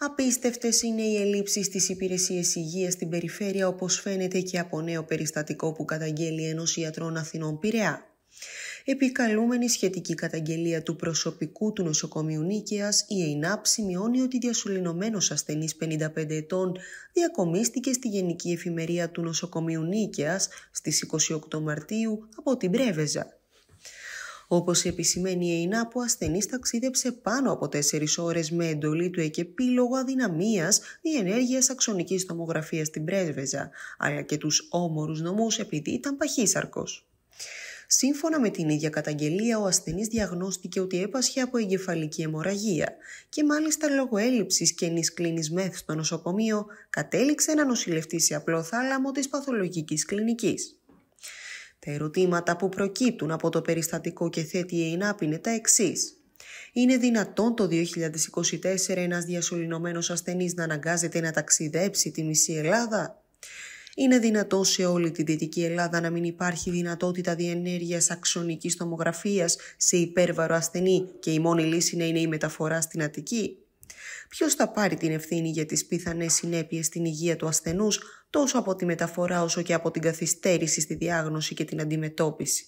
Απίστευτες είναι οι ελλείψεις της υπηρεσίας υγείας στην περιφέρεια όπως φαίνεται και από νέο περιστατικό που καταγγέλει ενός ιατρών Αθηνών Πειραιά. Επικαλούμενη σχετική καταγγελία του προσωπικού του νοσοκομείου Νίκαιας, η ΕΙΝΑΠ σημειώνει ότι διασουληνωμένος ασθενής 55 ετών διακομίστηκε στη Γενική Εφημερία του Νοσοκομείου Νίκαιας στις 28 Μαρτίου από την Πρέβεζα. Όπως επισημαίνει η ΕΙΝΑ που ασθενής ταξίδεψε πάνω από 4 ώρες με εντολή του ΕΚΕΠΗ λόγω αδυναμίας διενέργειας αξονική τομογραφία στην Πρέσβεζα, αλλά και τους όμορους νομούς επειδή ήταν παχύσαρκος. Σύμφωνα με την ίδια καταγγελία, ο ασθενής διαγνώστηκε ότι έπασχε από εγκεφαλική αιμορραγία και μάλιστα λόγω έλλειψης καινή κλίνης μεθ στο νοσοκομείο, κατέληξε να νοσηλευτεί σε απλό θάλαμο της παθολογικής κλινικής ερωτήματα που προκύπτουν από το περιστατικό και θέτει η ΕΙΝΑΠ είναι τα εξής. Είναι δυνατόν το 2024 ένας διασωληνωμένος ασθενής να αναγκάζεται να ταξιδέψει τη μισή Ελλάδα. Είναι δυνατόν σε όλη τη Δυτική Ελλάδα να μην υπάρχει δυνατότητα διενέργειας αξονικής τομογραφίας σε υπέρβαρο ασθενή και η μόνη λύση να είναι η μεταφορά στην Αττική. Ποιος θα πάρει την ευθύνη για τις πιθανές συνέπειες στην υγεία του ασθενούς τόσο από τη μεταφορά όσο και από την καθυστέρηση στη διάγνωση και την αντιμετώπιση.